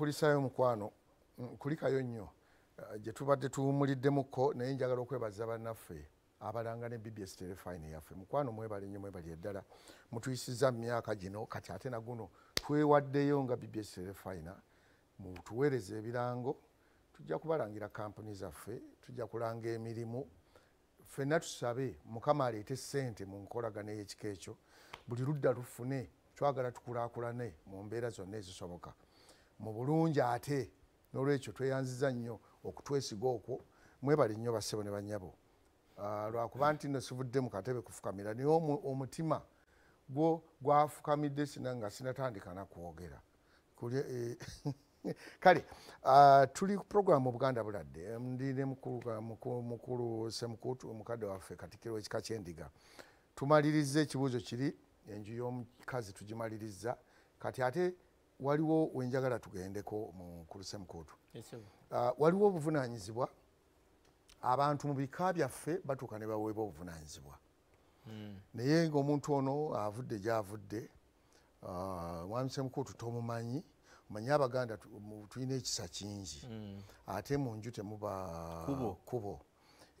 nkulisayo omukwano nkulikayo mm, nnyo uh, gyetubadde tuwumuliddemuko naye njagala okwebaza bannaffe abalanga ne bbs telefine yaffe mukwano mwebale nyo mwebali eddala mutuyisiza mumyaka gino kati ate naguno twewaddeyo nga bbs telefine mutuweereza ebirango tujja kubalangira kampuni zaffe tujja kulanga emirimu fenna tusabe mukama aleete sente mu nkolagano ey'ekika ekyo buli ludda lufune twagala tukulaakulane mu mbeera zonna ezisoboka mu bulungi ate nolwekyo tweyanziza nnyo okutwesiga okwo mwebali nnyo basebo ne banyabo ah, lwakuba nti no sivudde mu katebe kufukamira naye omutima gwo gwafukamidde sina nga sinatandika nakwogera eh, kale ah, tuli kuprogram obuganda buladde ndine mukulu semukutu omukadde waffe katikiro ekika kyendiga tumalirize ekibuuzo kiri enju y'omukazi tugimaliriza kati ate waliwo wenjagala tugendeko mu kulusem kotu ah, waliwo obuvunanyizibwa abantu mu bika byaffe batuuka ne baweebwa obuvunanyizibwa hmm. naye ngaomuntu ono avudde gyavudde mwamisemukutu ah, tomumanyi manye abaganda tulina ekisa kingi hmm. ate munju temuba kubo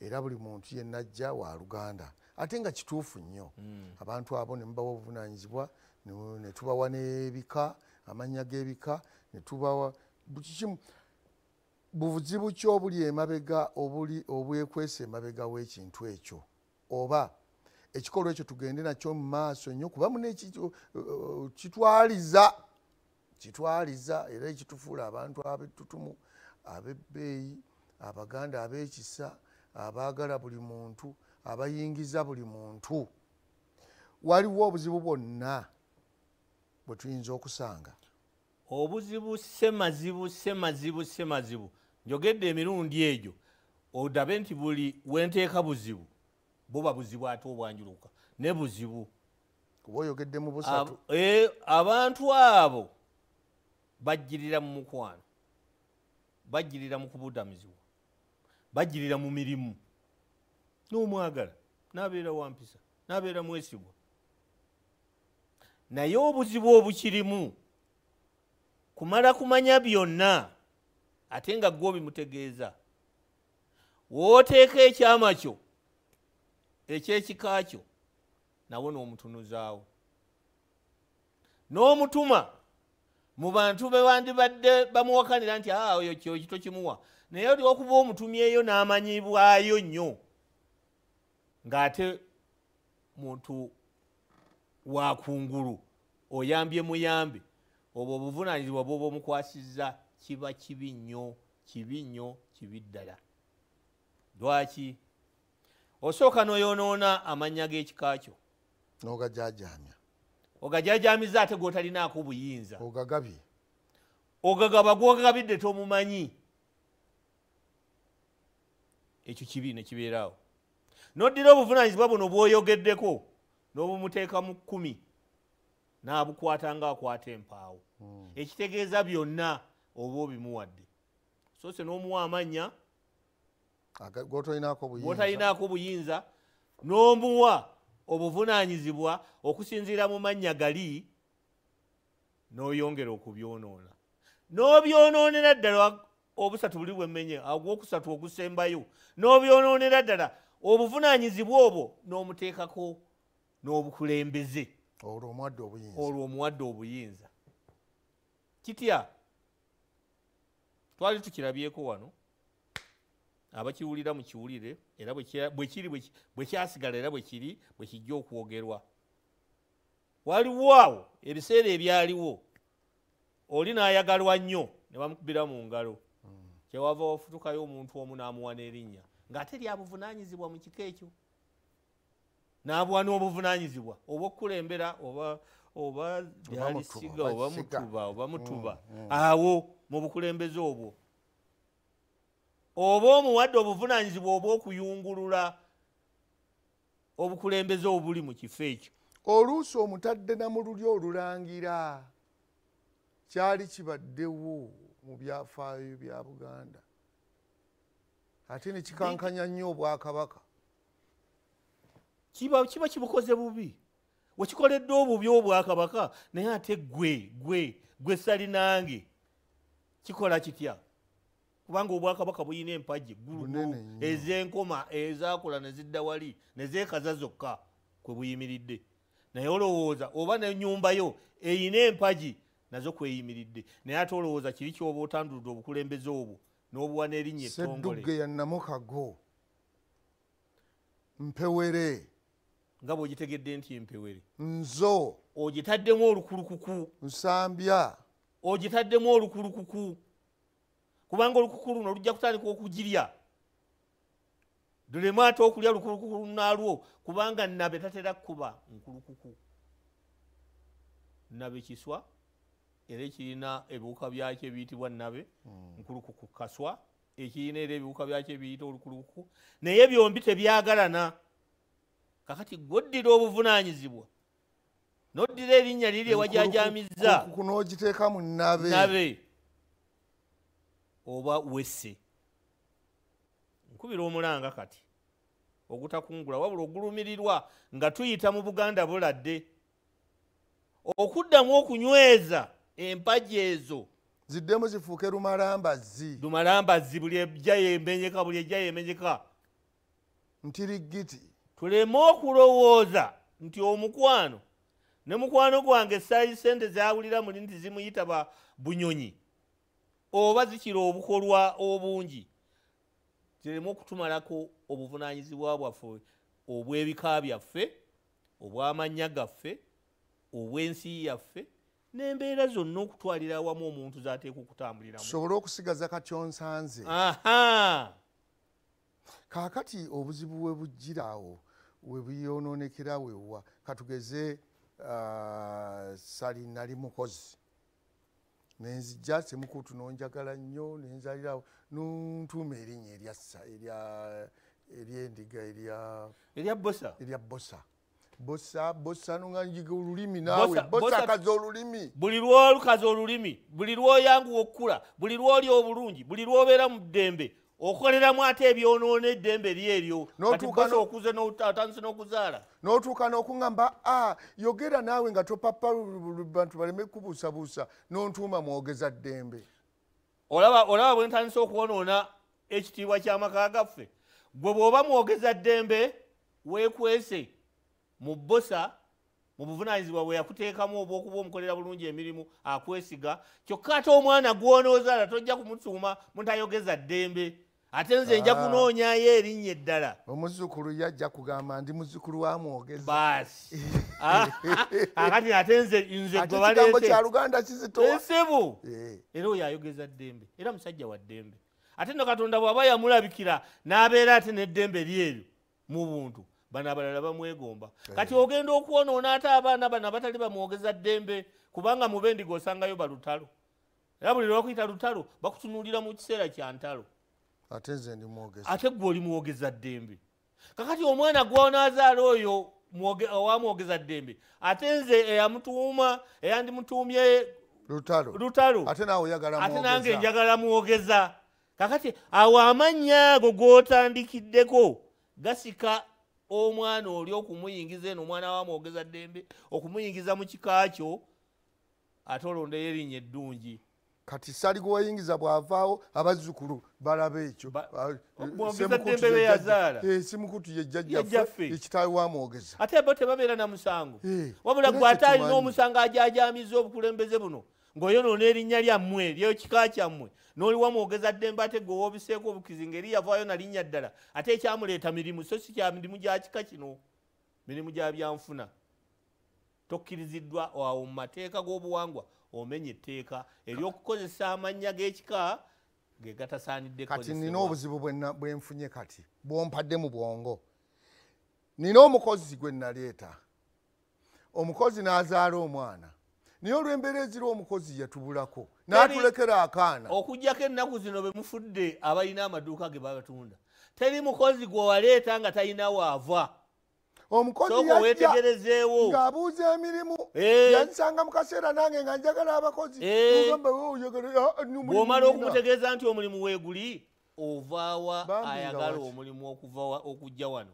era buli muntu yenajja wa luganda ate nga kituufu nnyo hmm. abantu abo nemubawa obuvunanyizibwa netubawa n'ebika amanya g'ebika ne tubawa bukikimu buvuzibu ki obuli emabega obuli obwekwesa emabega w'ekintu ekyo oba ekikolwa ekyo tugende nakyo mu maaso nnyo kuba mune uh, uh, kitwaliza kitwaliza era ekitufuula abantu abettutumu abebbeeyi abaganda abekisa abaagala buli muntu abayingiza buli muntu waliwo obuzibu bwonna bwe tuyinza okusanga obuzibu semazibu semazibu semazibu njogedde emirundi egyo odabe nti buli wenteeka buzibu buba buzibu ate obwanjuluka ne buzibu oyogedde mu busatu eh, abantu abo bajjirira mu mukwano bajjirira mu kubudamizibwa bajjirira mu mirimu n'omwagala nabeera wampisa nabeera mwesibwa naye obuzibu obukirimu kumala kumanya byonna ate nga gwe obimutegeeza wooteeka ekyama kyo ekyekika kyo nawo n'omutunuzaawo n'omutuma mu bantu be bandibadde bamuwakanira nti aa ah, oyo kyoki tokimuwa naye olwokuba omutumyeyo n'amanyibwayo nnyo ng'ate muntu wakungulu oyambye muyambe obwo obuvunanyizibwa bwoba omukwasiza kiba kibi nnyo kibi nnyo kibi ddala lwaki osooka noyonoona amannya g'ekika kyo n'ogajajanya ogajajamiza ate gotalinaako obuyinza ogagabye ogagaba gwogabidde tomumanyi ekyo kibi nekibeeraawo noddira obuvunanyizibwa buno bwoyogeddeko n'obumuteeka mu kkumi n'abukwata ngaakwata empaawo hmm. ekitegeeza byonna oba obimuwadde so se n'omuwa amannya gotalinaako buyinza n'omuwa obuvunaanyizibwa okusinziira mu mannya gali n'oyongera okubyonoona n'obyonoonera ddala obusatu buli bwemenye ogwokusatu ogusembayo n'obyonoonera ddala obuvunaanyizibwa obwo n'omuteekako n'obukulembeze olwo omuwadde obuyinza kitya twali tukirabyeko wano abakiwulira mukiwulire era bwekiri bwekyasigala era bwekiri bwekijja okwogerwa waliwo awo ebiseera ebyaliwo oli n'ayagalwa nnyo ne bamukubira mu ngalo hmm. kyewava wafutukayo omuntu omu n'amuwa n'erinnya ng'ate lyabuvunaanyizibwa mu kika ekyo n'abwa n'obuvunanyizibwa obwokulembera oba oba gyalisiga oba mutuba oba mutuba mm, mm. awo mu bukulembeze obwo oba omuwadde obuvunanyizibwa obwokuyungulula obukulembeze obuli mu kifo ekyo oluusi omutadde namululya olulangira kyali kibaddewo mu byafaayo bya buganda ate ne kikankanya nnyo obwakabaka kiba kimukoze bubi wekikoledde obubi obwakabaka naye ate gwe gwe gwe sali nange kikola kitya kubanga obwakabaka buyina empaji gulu ezenkoma ezakola nezidda wali nezekaza zokka kwe buyimiridde naye olowooza oba nenyumbayo eyina empaji nazo kweyimiridde naye ate olowooza kiri kyoba otandudde obukulembeze obwo n'obuwa n'erinnya eseddugge yannamukago mpewere nga bwogitegedde nti empewere nzo ogitaddemu olukulukuku nsambya ogitaddemu olukulukuku kubanga olukuku luno lujja kutandika okugirya duleme ate okulya lukulukuku lunaalwo kubanga nabe tatera kkuba nkulukuku nabe kiswa era ekirina ebiwuka byakyo ebiyitibwa nabe hmm. nkulukuku kaswa ekirina era ebiwuka byakyo ebiyita olukulukuku naye byombi tebyagalana kakati goddira obuvunanyizibwa noddira erinnya liri ewajajamiza kunogiteekamu nabe oba wesse nkubira omulanga kati ogutakungula wabula ogulumirirwa nga tuyita mu buganda buladde okuddamu okunyweza empaji ezo ziddemu zifuuke lumalambazi lumalambazi buli ejjayo emenyeka buli ejjayo emenyeka ntirigiti tuleme okulowooza nti omukwano ne mukwano gwange saayi sente zawulira muli nti zimuyita ba bunyonyi oba zikira obukolwa obungi tireme okutumalako obuvunanyizibwa bwaffe obw'ebika byaffe obw'amannya gaffe obw'ensi yaffe n'embeera zonna okutwalira awamu omuntu zateeka okutambuliramu sobole okusigaza katyonsanze aha kaakati obuzibu we bujjira awo webiyononekera wewa katugeze ah, sali nali mukozi nenzijja temukutu nonjagala nnyo nenzalirawo nontuuma erinnya eryassa eryendiga erya bosa bosa bosa nonga njiga olulimi nawe bosa kaza olulimi buli lwolukaza olulimi buli lwoyanguwa okukula buli lwoli obulungi buli lwobeera mu ddembe okoleramu ate ebyonoona eddembe lyeryo okuze atandise n'okuzaala n'otuuka n'okuŋamba a ah, yogera naawe nga topapa bantu baleme kubuusabuusa n'ontuuma mwogeza ddembe olaba bwe ntandise okwonoona ekitiibwa kyamaka gaffe gwe bw'oba mwogeza ddembe weekwese mu bbosa mu buvunanyizibwa bwe yakuteekamu obwokuba omukolera bulungi emirimu akwesiga kyokka ate omwana gwonoozaala tojja kumutuuma muntayogeza ddembe ate nze nja ah. kunoonyayo erinnya eddala omuzukulu yajja kugamba ndi muzukulu wa mwogezi baasi akati ah, ah, ate nze nze gwebaleeteambo kya luganda kizitoensebu eh. era oyo ayogeza ddembe era musajja wa ddembe ate no katonda bw'aba yamulabikira n'abeera ate n'eddembe lyeryo mu buntu bano abalala bamwegomba eh. kati ogenda okwonoona ate abaana bano abatali bamwogeza ddembe kubanga mube ndigaosangayo balutalo era buli lwakuyita lutalo bakutunuulira mu kiseera kya ntalo ate nze ndi mwogezi ate gwe oli muwogeza ddembe kakati omwana gwonazaala oyo owamwogeza ddembe ate nze eyamutuuma eyandimutuumye lutalo ate nange njagala muwogeza kakati awo amannya ago gotandikiddeko gasika omwana oli okumuyingiza eno omwana wamwogeza ddembe okumuyingiza mu kikakyo ate olondeyo erinnya eddungi kati saliga wayingiza bwavaawo abazzukulu balaba ekyosimukutu yejjajjaffe ekitaawe wamwogeza ate bo tebabeera namusango eh, wabula gwe ate alina omusango ajajamiza obukulembeze buno ngaoyonoona erinnya lyammwe lyekika kyammwe noli wamwogeza ddemba ate gwe wobiseeko obukizi ngeri yavaayo nalinnya ddala ate ekyamuleeta mirimu so si kya mirimu gya kika kino mirimu gya byanfuna tokkiriziddwa awo mu mateeka g'obuwangwa omenye etteeka eryokukozesa amannya g'ekika ge gatasaanidde kati nina obuzibu bwe nfunye kati bwompadde mu bwongo nina omukozi gwe naleeta omukozi n'azaala omwana naye olw'embeera ezira omukozi yatubulako n'atulekera akaana okugjako ennaku zino be mufudde abalina amaduuka ge babatunda teri mukozi gwe waleeta nga talina waava omukoziyaa ngaabuuza emirimu eh. yansanga mukaseera nange nga njagala abakozibwomala eh. oh, ah, ah, okumutegeeza nti omulimu weeguli ovaawa ayagala omulimu okujja wano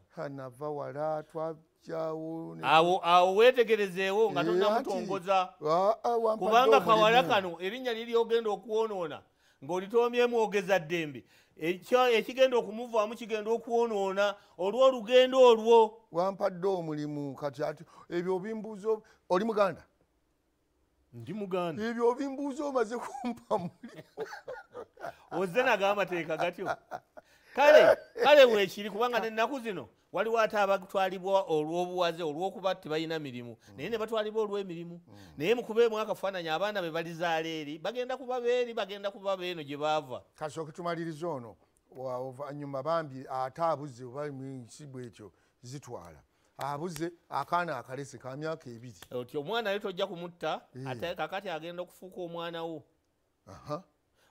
awo awo weetegerezeewo nga eh, tonnamutongoza ah, kubanga kawala kano erinnya liryogenda okwonoona ng'olitomyemwogeza ddembe ekigenda okumuvaamu kigenda okwonoona olwolugendo olwo wampadde omulimu kati ati ebyo obimbuuza oli muganda ndi muganda ebyo obimbuuza omaze kumpa mulimu ozze nago amateeka gatyo kale kale wekiri kubanga nenaku zino waliwo ate abatwalibwa olwobuwaze olwokuba tebalina mirimu naye nebatwalibwa olwemirimu mm. naye mukubeemu akafaananyi abaana bebalizaala eri bagenda kuba beeri bagenda kuba beeno gye baava kasooke tumaliriza ono anyuma bambi ate abuze oba ensi bwekyo zitwala abuze akaana akalese ka myaka ebiri oti omwana ye tojja kumutta eh. ate kakati agenda okufuuka omwana wo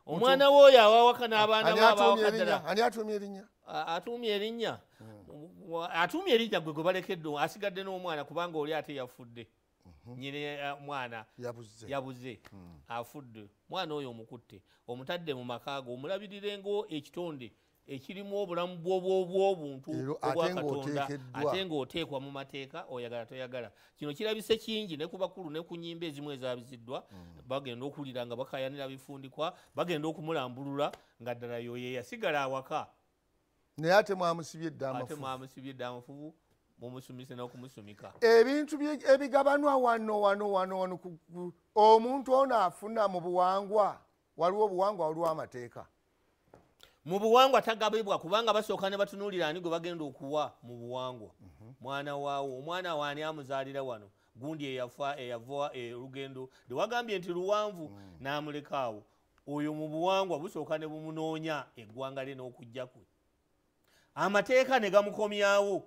omwana weoyo awawaka nbaanaatumye hmm. erinnya gwe gwebalekedde asigadde n'omwana kubanga oli ate yafudde mhm. nyine eh, eh, mwana yabuze hmm. afudde mwana oyo omukutte omutadde mu makaago omulabirirengo ekitonde ekirimu obulamu bwobwobwobuntu obwakatonda ate ngaoteekwa mu mateeka oyagala toyagala kino kirabise kingi ne ku bakulu ne ku nyimba ezimu ezabiziddwa mm. bagenda okuwulira nga bakayanira bifundikwa bagenda okumulambulula nga ddala yoye yasigala awaka naye ate mwamusibye ddamufuwamusibye ddamufubu mumusumise nokumusumika ebintu ebigabanwa wano wano wano wano omuntu ono afuna mu buwangwa waliwo obuwangwa waliwo amateeka mu buwangwa tagabibwa kubanga basooka ne batunuulira ani gwe bagenda okuwa mu buwangwa mhm. mwana waawo omwana waani amuzaalira wano gundi eyafa eyava olugendo e, tewagambye nti luwanvu mm. n'amuleka awo oyo mu buwangwa busooka ne bumunoonya eggwanga lye n'okujja kwe amateeka ne gamukomyawo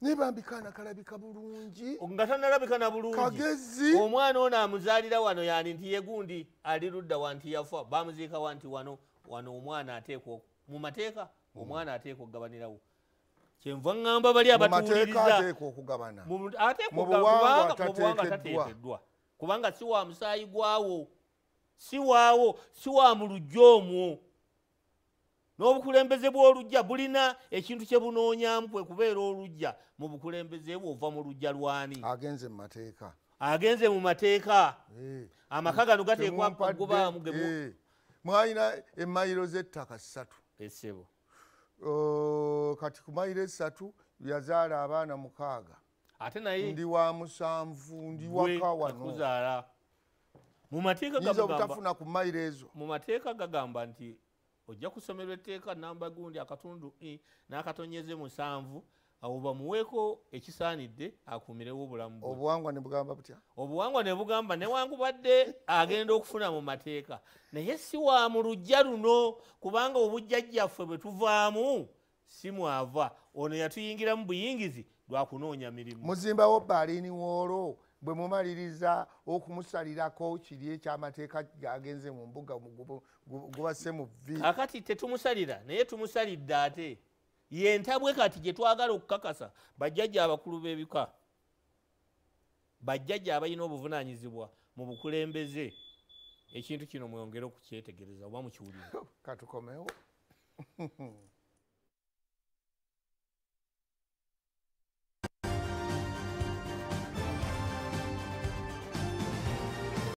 naye bambi kaana kalabika bulungi nga tanalabika na bulungi omwana ono amuzaalira wano yani nti yegundi aliruddawa nti yafa bamuziika wa nti wano wano omwana ateeka mu mateeka mm. omwana ateeka okugabanirawo kyenva ngamba bali abatuwulirizaateekeddwa kubanga si wa musaayi gwawo siwaawo si wa mulujja omwo n'obukulembeze bwolujja bulina ekintu kyebunoonyamu kwe kubeera olujja mu bukulembeze bwe ova mu lujja lwani agenze mu mateeka agenze mu mateeka eh. amaka gano gateekwakugubaamugemu mwalina emayiro z'ettaka ssatu esebo kati ku mayiro esatu yazaala abaana mukaaga ate naye ndi wa musanvu ndi waka wanozaala mumateekaobutafuna ku mayiro ezo mu mateeka gagamba nti ojja kusomerwa etteeka namba gundi akatundu n'akatonyeze musanvu awo bamuweko ekisaanidde akuumirewo obulamu obuwangwa ne bugamba butya obuwangwa ne bugamba newankubadde agenda okufuna mu mateeka naye si wa mu lujja luno kubanga obujjajjaffe bwe tuvaamu si mwava ono yatuyingiramu buyingizi lwakunoonya mirimu muzimbawo baliini woolo bwe mumaliriza okumusalirako kiri ekyamateeka agenze mu mbuga gubasse mu vi kakati tetumusalira naye tumusalidde ate yentabwe kati gye twagala okukakasa bajjajja abakulu b'ebika bajjajja abalina obuvunanyizibwa mu bukulembeze ekintu kino mweyongere okukyetegereza oba mukiwulire katukomewo